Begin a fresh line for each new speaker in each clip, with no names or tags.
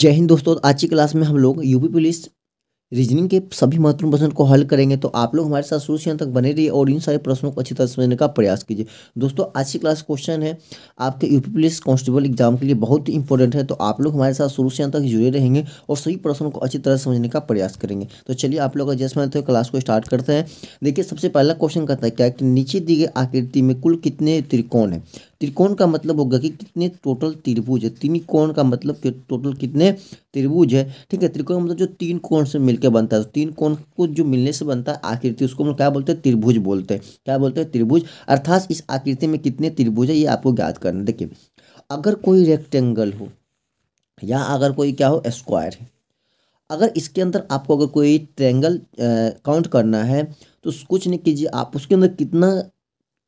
जय हिंद दोस्तों आज की क्लास में हम लोग यूपी पुलिस रीजनिंग के सभी महत्वपूर्ण प्रश्न को हल करेंगे तो आप लोग हमारे साथ शुरू से अंत तक बने रहिए और इन सारे प्रश्नों को अच्छी तरह समझने का प्रयास कीजिए दोस्तों आज की क्लास क्वेश्चन है आपके यूपी पुलिस कांस्टेबल एग्जाम के लिए बहुत ही इंपॉर्टेंट है तो आप लोग हमारे साथ शुरू से तक जुड़े रहेंगे और सभी प्रश्नों को अच्छी तरह समझने का प्रयास करेंगे तो चलिए आप लोग जैसे मैं तो क्लास को स्टार्ट करते हैं देखिए सबसे पहला क्वेश्चन कहता है क्या कि नीचे दी गई आकृति में कुल कितने त्रिकोण है त्रिकोण का मतलब होगा कि कितने टोटल त्रिभुज है तीन कोण का मतलब टोटल कितने त्रिभुज है ठीक है त्रिकोण मतलब जो तीन कोण से मिल मिलकर बनता है तो तीन कोण को जो मिलने से बनता है आकृति उसको हम क्या बोलते हैं त्रिभुज बोलते हैं क्या बोलते हैं त्रिभुज अर्थात इस आकृति में कितने त्रिभुज है ये आपको ज्ञात करना देखिए अगर कोई रेक्टेंगल हो या अगर कोई क्या हो स्क्वायर है अगर इसके अंदर आपको अगर कोई ट्रेंगल काउंट करना है तो कुछ नहीं कीजिए आप उसके अंदर कितना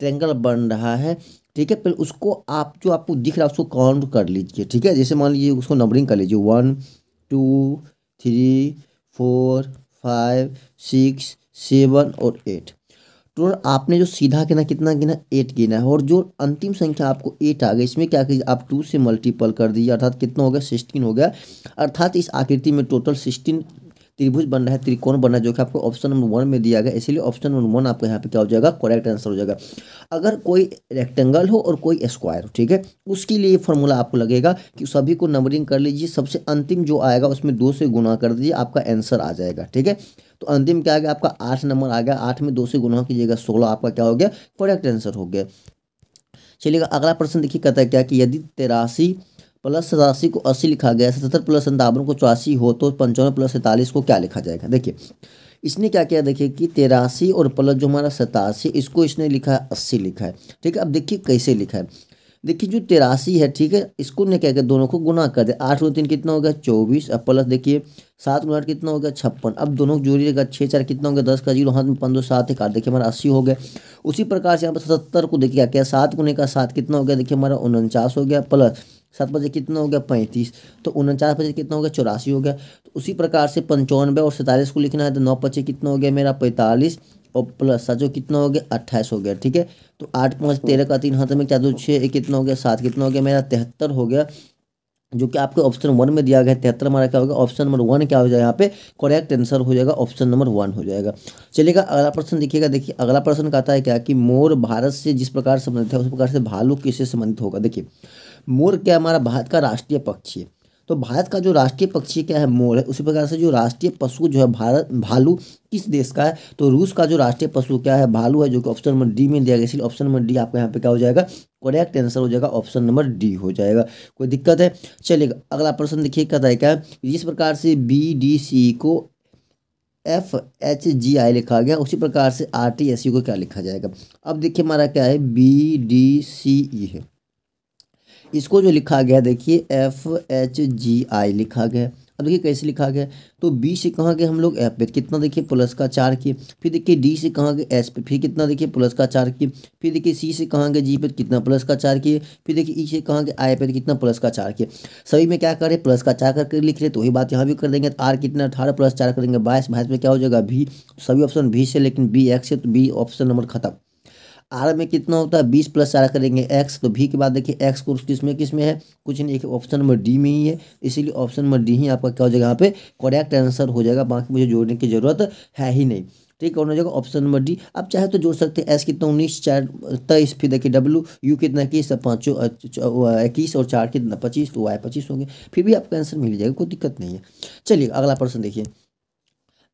ट्रेंगल बन रहा है ठीक है फिर उसको आप जो आपको दिख रहा है उसको काउंट कर लीजिए ठीक है जैसे मान लीजिए उसको नंबरिंग कर लीजिए one two three four five six seven और एट टोटल तो आपने जो सीधा गिना कितना गिना एट गिना है और जो अंतिम संख्या आपको एट आ गई इसमें क्या कीजिए आप टू से मल्टीपल कर दीजिए अर्थात कितना हो गया सिक्सटीन हो गया अर्थात इस आकृति में टोटल सिक्सटीन त्रिभुज बन रहा है त्रिकोण बन रहा है जो कि आपको ऑप्शन नंबर वन में दिया गया इसलिए ऑप्शन नंबर वन आपको यहाँ पे क्या हो जाएगा करेक्ट आंसर हो जाएगा अगर कोई रेक्टेंगल हो और कोई स्क्वायर ठीक है उसके लिए फॉर्मूला आपको लगेगा कि सभी को नंबरिंग कर लीजिए सबसे अंतिम जो आएगा उसमें दो से गुना कर दीजिए आपका आंसर आ जाएगा ठीक है तो अंतिम क्या आ गया आपका आठ नंबर आ गया आठ में दो से गुना कीजिएगा सोलह आपका क्या हो गया करेक्ट आंसर हो गया चलिएगा अगला प्रश्न देखिए कहता है क्या कि यदि तेरासी प्लस सतासी को अस्सी लिखा गया सतहत्तर प्लस संतावन को चौरासी हो तो पंचानवे प्लस सैंतालीस को क्या लिखा जाएगा देखिए इसने क्या किया देखिए कि तेरासी और प्लस जो हमारा सतासी इसको इसने लिखा है अस्सी लिखा है ठीक है अब देखिए कैसे लिखा है देखिए जो तेरासी है ठीक है इसको ने क्या किया दोनों को गुना कर दिया आठ और तीन कितना हो गया चौबीस अब प्लस देखिए सात गुना आठ कितना हो गया छप्पन अब दोनों को जोड़ी देगा छः चार कितना हो गया दस का जीरो हाथ में पंद्रह सात एक आठ देखिए हमारा अस्सी हो गया उसी प्रकार से यहाँ पर सतहत्तर को देखिए क्या सात गुने का सात कितना हो गया देखिए हमारा उनचास हो गया प्लस सात बजे कितना हो गया पैंतीस तो उनचास बजे कितना हो गया चौरासी हो गया तो उसी प्रकार से पंचानवे और सैंतालीस को लिखना है तो नौ पच्चीस कितना हो गया मेरा पैंतालीस और प्लस जो कितना हो गया अट्ठाईस हो गया ठीक है तो आठ पाँच तो तेरह का तीन हाथ में चार दो छः एक कितना हो गया सात कितना हो गया मेरा तिहत्तर हो गया जो कि आपके ऑप्शन वन में दिया गया है तिहत्तर हमारा क्या होगा ऑप्शन नंबर वन क्या हो जाएगा यहाँ पे करेक्ट आंसर हो जाएगा ऑप्शन नंबर वन हो जाएगा चलिएगा अगला प्रश्न देखिएगा देखिए अगला प्रश्न कहता है क्या कि मोर भारत से जिस प्रकार संबंधित है उस प्रकार से भालू किससे संबंधित होगा देखिए मोर क्या हमारा भारत का राष्ट्रीय पक्षी है तो भारत का जो राष्ट्रीय पक्षी क्या है मोर है उसी प्रकार से जो राष्ट्रीय पशु जो है भारत भालू किस देश का है तो रूस का जो राष्ट्रीय पशु क्या है भालू है जो कि ऑप्शन नंबर डी में दिया गया इसलिए ऑप्शन नंबर डी आपका यहाँ पे क्या हो जाएगा करेक्ट आंसर हो जाएगा ऑप्शन नंबर डी हो जाएगा कोई दिक्कत है चलिएगा अगला प्रश्न देखिए कहता है क्या जिस प्रकार से बी डी सी को एफ एच जी आई लिखा गया उसी प्रकार से आर टी एस यू को क्या लिखा जाएगा अब देखिए हमारा क्या है बी डी सी ई है इसको जो लिखा गया देखिए एफ एच जी आई लिखा गया अब देखिए कैसे लिखा गया तो बी से कहाँ गए हम लोग एफ पे कितना देखिए प्लस का चार किए फिर देखिए डी से कहाँ गए एस पे फिर कितना देखिए प्लस का चार की फिर देखिए सी से कहाँ गए जी पे कितना प्लस का चार किए फिर देखिए ई से कहाँ गए आई पे कितना e प्लस का चार किए सभी में क्या करें प्लस का चार करके लिख रहे तो वही बात यहाँ भी कर देंगे आर कितना अठारह प्लस चार करेंगे बाईस बाईस में क्या हो जाएगा भी सभी ऑप्शन भी से लेकिन बी एक्स से तो बी ऑप्शन नंबर खत्म आर में कितना होता है बीस प्लस आर करेंगे एक्स तो भी के बाद देखिए एक्स को किस में किस में है कुछ नहीं देखिए ऑप्शन नंबर डी में ही है इसीलिए ऑप्शन नंबर डी ही आपका क्या हो जाएगा यहाँ पे करेक्ट आंसर हो जाएगा बाकी मुझे जोड़ने की ज़रूरत है ही नहीं ठीक और जगह ऑप्शन नंबर डी आप चाहे तो जोड़ सकते हैं एस कितना उन्नीस चार तेईस फिर देखिए डब्ल्यू यू कितना इक्कीस तो पाँचों इक्कीस और चार कितना पच्चीस तो वाई पच्चीस होंगे फिर भी आपका आंसर मिल जाएगा कोई दिक्कत नहीं है चलिए अगला प्रश्न देखिए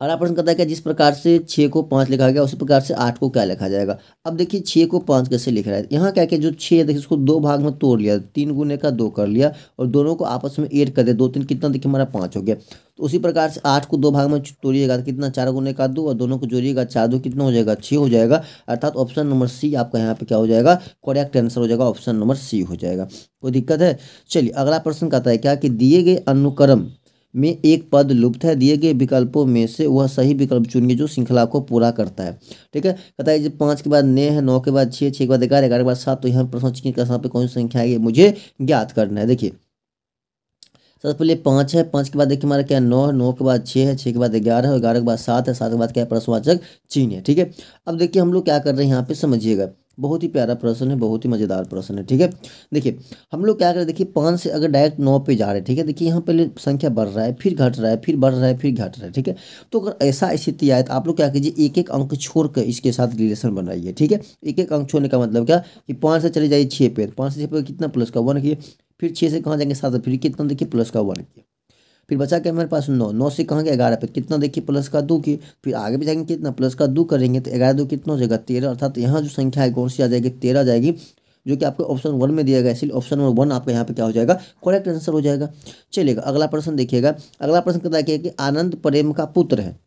अगला प्रश्न कहता है कि जिस प्रकार से छः को पाँच लिखा गया उसी प्रकार से आठ को क्या लिखा जाएगा अब देखिए छः को पाँच कैसे लिख रहा है यहाँ क्या कि जो छः देखिए उसको दो भाग में तोड़ लिया तीन गुने का दो कर लिया और दोनों को आपस में एड कर दिया दो तीन कितना देखिए हमारा पाँच हो गया तो उसी प्रकार से आठ को दो भाग में तोड़िएगा तो कितना चार गुने का दो और दोनों को जोड़िएगा चार दो कितना हो जाएगा छः हो जाएगा अर्थात ऑप्शन नंबर सी आपका यहाँ पर क्या हो जाएगा करेक्ट आंसर हो जाएगा ऑप्शन नंबर सी हो जाएगा कोई दिक्कत है चलिए अगला प्रश्न कहता है क्या कि दिए गए अनुक्रम में एक पद लुप्त है दिए गए विकल्पों में से वह सही विकल्प चुनिए जो श्रृंखला को पूरा करता है ठीक है कहता है जब पाँच के बाद नए है नौ के बाद छः छः के बाद ग्यारह ग्यारह के बाद सात तो यहाँ प्रश्न चिन्ह के कौन सी संख्या है ये मुझे ज्ञात करना है देखिए सबसे पहले पाँच है पाँच के बाद देखिए हमारा क्या नौ है नौ के बाद छः है छः के बाद ग्यारह है ग्यारह के बाद सात है सात के बाद क्या है प्रश्नवाचक चीन है ठीक है अब देखिए हम लोग क्या कर रहे हैं यहाँ पे समझिएगा बहुत ही प्यारा प्रश्न है बहुत ही मज़ेदार प्रश्न है ठीक है देखिए हम लोग क्या करें देखिए पाँच से अगर डायरेक्ट नौ पे जा रहे हैं ठीक है देखिए यहाँ पहले संख्या बढ़ रहा है फिर घट रहा है फिर बढ़ रहा है फिर घट रहा है ठीक है तो अगर ऐसा स्थिति आए तो आप लोग क्या कीजिए एक एक अंक छोड़ कर इसके साथ रिलेशन बनाइए ठीक है एक एक अंक छोड़ने का मतलब क्या कि पाँच से चले जाइए छः पे तो पाँच से छः पे कितना प्लस का वन किए फिर छः से कहाँ जाएंगे सात फिर कितना देखिए प्लस का वन किया फिर बचा के हमारे पास नौ नौ से कहाँ गया ग्यारह पे कितना देखिए प्लस का दो की फिर आगे भी जाएंगे कितना प्लस का दो करेंगे तो ग्यारह दो कितना हो जाएगा तेरह अर्थात यहाँ जो संख्या है कौन सी आ जाएगी तेरह जाएगी जो कि आपको ऑप्शन वन में दिया गया इसलिए ऑप्शन नंबर वन आपका यहाँ पे क्या हो जाएगा करेक्ट आंसर हो जाएगा चलेगा अगला प्रश्न देखिएगा अगला प्रश्न कहता है कि आनंद प्रेम का पुत्र है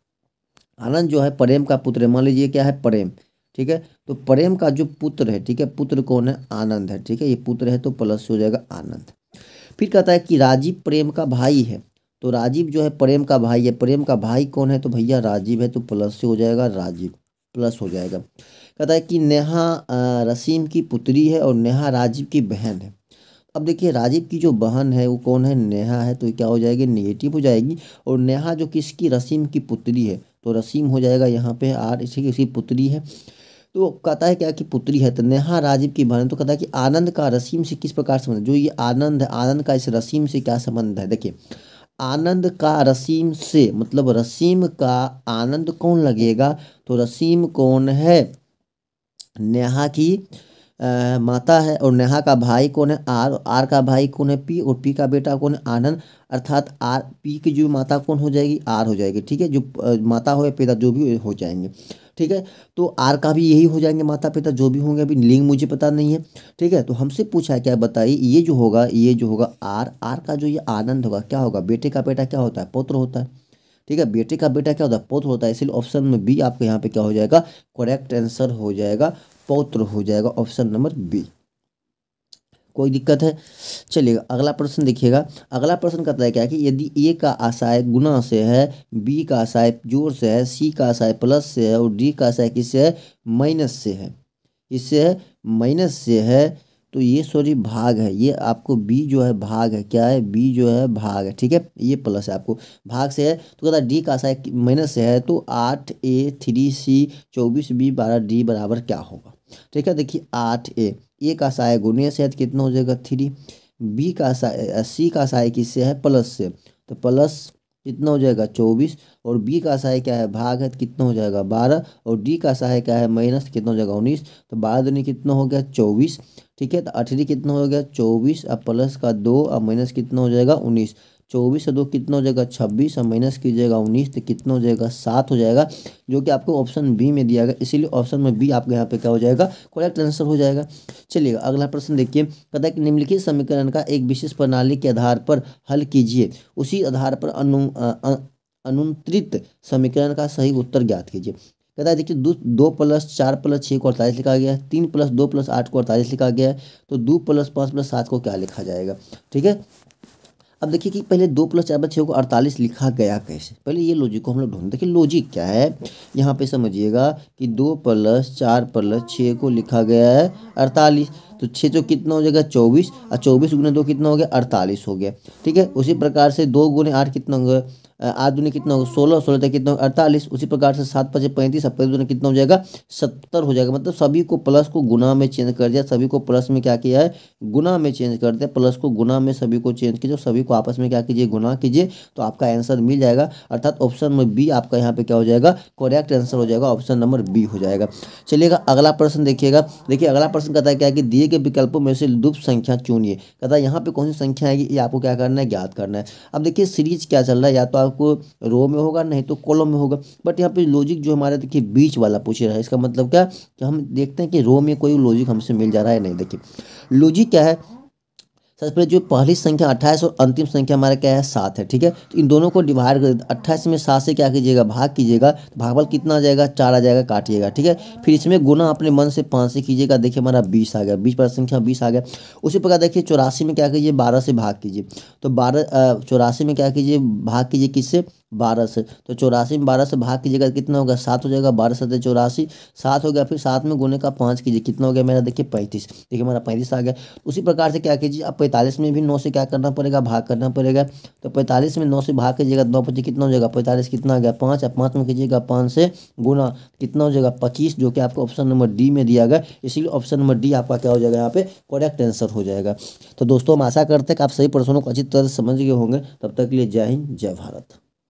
आनंद जो है प्रेम का पुत्र है मान लीजिए क्या है प्रेम ठीक है तो प्रेम का जो पुत्र है ठीक है पुत्र कौन है आनंद है ठीक है ये पुत्र है तो प्लस हो जाएगा आनंद फिर कहता है कि राजीव प्रेम का भाई है तो राजीव जो है प्रेम का भाई है प्रेम का भाई कौन है तो भैया राजीव है तो प्लस से हो जाएगा राजीव प्लस हो जाएगा कहता है कि नेहा रसीम की पुत्री है और नेहा राजीव की बहन है अब देखिए राजीव की जो बहन है वो कौन है नेहा है तो क्या हो जाएगी नेगेटिव हो जाएगी और नेहा जो किसकी रसीम की पुत्री है तो रसीम हो जाएगा यहाँ पे आर इसी किसी पुत्री है तो कहता है क्या कि पुत्री है तो नेहा राजीव की बहन तो कहता है कि आनंद का रसीम से किस प्रकार संबंध जो ये आनंद है आनंद का इस रसीम से क्या संबंध है देखिए आनंद का रसीम से मतलब रसीम का आनंद कौन लगेगा तो रसीम कौन है नेहा की आ, माता है और नेहा का भाई कौन है आर आर का भाई कौन है पी और पी का बेटा कौन है आनंद अर्थात आर पी की जो माता कौन हो जाएगी आर हो जाएगी ठीक है जो आ, माता हो या पिता जो भी हो जाएंगे ठीक है तो आर का भी यही हो जाएंगे माता पिता जो भी होंगे अभी लिंग मुझे पता नहीं है ठीक है तो हमसे पूछा है क्या बताइए ये जो होगा ये जो होगा आर आर का जो ये आनंद होगा क्या होगा बेटे का बेटा क्या होता है पुत्र होता है ठीक है बेटे का बेटा क्या होता है पौत्र होता है इसलिए ऑप्शन में बी आपके यहाँ पे क्या हो जाएगा करेक्ट आंसर हो जाएगा पौत्र हो जाएगा ऑप्शन नंबर बी कोई दिक्कत है चलिएगा अगला प्रश्न देखिएगा अगला प्रश्न कहता है क्या कि यदि ए का आशाय गुना से है बी का आशाय जोर से है सी का आशाय प्लस से है और डी का आशाय किससे है माइनस से है इससे है माइनस से है तो ये सॉरी भाग है ये आपको बी जो है भाग है क्या है बी जो है भाग है ठीक है ये प्लस है आपको भाग से है तो कहता है डी का आशाय माइनस से है तो आठ ए थ्री सी चौबीस बी बारह डी बराबर क्या होगा ठीक है देखिए आठ ए ए का साय गुणीय से है तो कितना हो जाएगा थ्री बी का सी का साय किससे है प्लस से तो प्लस कितना हो जाएगा चौबीस और बी का साय क्या है भाग है तो कितना हो जाएगा बारह और डी का साय क्या है माइनस कितना हो जाएगा उन्नीस तो बारह दूनी कितना हो गया चौबीस ठीक है तो अठरी कितना हो गया चौबीस अब प्लस का दो अब माइनस कितना हो जाएगा उन्नीस चौबीस से दो कितना हो जाएगा छब्बीस और माइनस कीजिएगा उन्नीस तो कितना हो जाएगा सात हो जाएगा जो कि आपको ऑप्शन बी में दिया गया इसीलिए ऑप्शन में बी आपके यहाँ पे क्या हो जाएगा करेक्ट आंसर हो जाएगा चलिए अगला प्रश्न देखिए कहता है कि निम्नलिखित समीकरण का एक विशेष प्रणाली के आधार पर हल कीजिए उसी आधार पर अनु अनुतरित समीकरण का सही उत्तर ज्ञात कीजिए कहता है देखिए दो दो प्लस चार प्लस छः को अड़तालीस लिखा गया है तीन प्लस दो प्लस आठ को अड़तालीस लिखा गया है तो दो प्लस पाँच प्लस सात को क्या लिखा जाएगा ठीक है अब देखिए कि पहले दो प्लस चार बच्चे को अड़तालीस लिखा गया कैसे पहले ये लॉजिक को हम लोग ढूंढ देखिए लॉजिक क्या है यहाँ पे समझिएगा कि दो प्लस चार प्लस छः को लिखा गया है अड़तालीस तो छः चौ तो कितना हो जाएगा चौबीस और चौबीस गुने दो कितना हो गया अड़तालीस हो गया ठीक है उसी प्रकार से दो गुने आठ कितना हो गया आधुनिक कितना होगा सोलह सोलह तक कितना होगा अड़तालीस उसी प्रकार से सात पचे पैंतीस पैंतीस कितना हो जाएगा सत्तर हो जाएगा मतलब सभी को प्लस को गुना में चेंज कर दिया सभी को प्लस में क्या किया है गुना में चेंज कर दिया प्लस को गुना में सभी को चेंज कीजिए सभी को आपस में क्या कीजिए गुना कीजिए तो आपका आंसर मिल जाएगा अर्थात ऑप्शन नंबर बी आपका यहाँ पे क्या हो जाएगा करेक्ट आंसर हो जाएगा ऑप्शन नंबर बी हो जाएगा चलिएगा अगला प्रश्न देखिएगा देखिए अगला प्रश्न कहता है क्या कि दिए गए विकल्पों में से लुप्त संख्या चुनिए कहता है यहाँ पे कौन सी संख्या आएगी ये आपको क्या करना है ज्ञात करना है अब देखिए सीरीज क्या चल रहा है या तो आपको रो में होगा नहीं तो कॉलम में होगा बट यहाँ पे लॉजिक जो हमारा देखिए बीच वाला पूछ रहा है इसका मतलब क्या कि हम देखते हैं कि रो में कोई लॉजिक हमसे मिल जा रहा है नहीं देखिए लॉजिक क्या है सबसे पहले जो पहली संख्या अट्ठाईस और अंतिम संख्या हमारा क्या है सात है ठीक है तो इन दोनों को डिवाइड कर अट्ठाईस में सात से क्या कीजिएगा भाग कीजिएगा तो भागवल कितना आ जाएगा चार आ जाएगा काटिएगा ठीक है फिर इसमें गुना अपने मन से पाँच से कीजिएगा देखिए हमारा बीस आ गया बीस पर संख्या बीस आ गया उसी प्रकार देखिए चौरासी में क्या कीजिए बारह से भाग कीजिए तो बारह चौरासी में क्या कीजिए भाग कीजिए किससे बारह से तो चौरासी में बारह से भाग कीजिएगा कितना होगा सात हो जाएगा बारह सत्तर चौरासी सात हो गया फिर सात में गुने का पाँच कीजिए कितना हो गया मेरा देखिए पैंतीस देखिए मेरा पैंतीस आ गया उसी प्रकार से क्या कीजिए आप पैंतालीस में भी नौ से क्या करना पड़ेगा भाग करना पड़ेगा तो पैंतालीस में नौ से भाग कीजिएगा नौ पच्चीस कितना हो जाएगा पैंतालीस कितना आ गया पाँच आप पाँच में कीजिएगा पाँच से गुना कितना हो जाएगा पच्चीस जो कि आपको ऑप्शन नंबर डी में दिया गया इसीलिए ऑप्शन नंबर डी आपका क्या हो जाएगा यहाँ पे करेक्ट आंसर हो जाएगा तो दोस्तों हम आशा करते हैं कि आप सही प्रश्नों को अच्छी तरह समझ गए होंगे तब तक के लिए जय हिंद जय भारत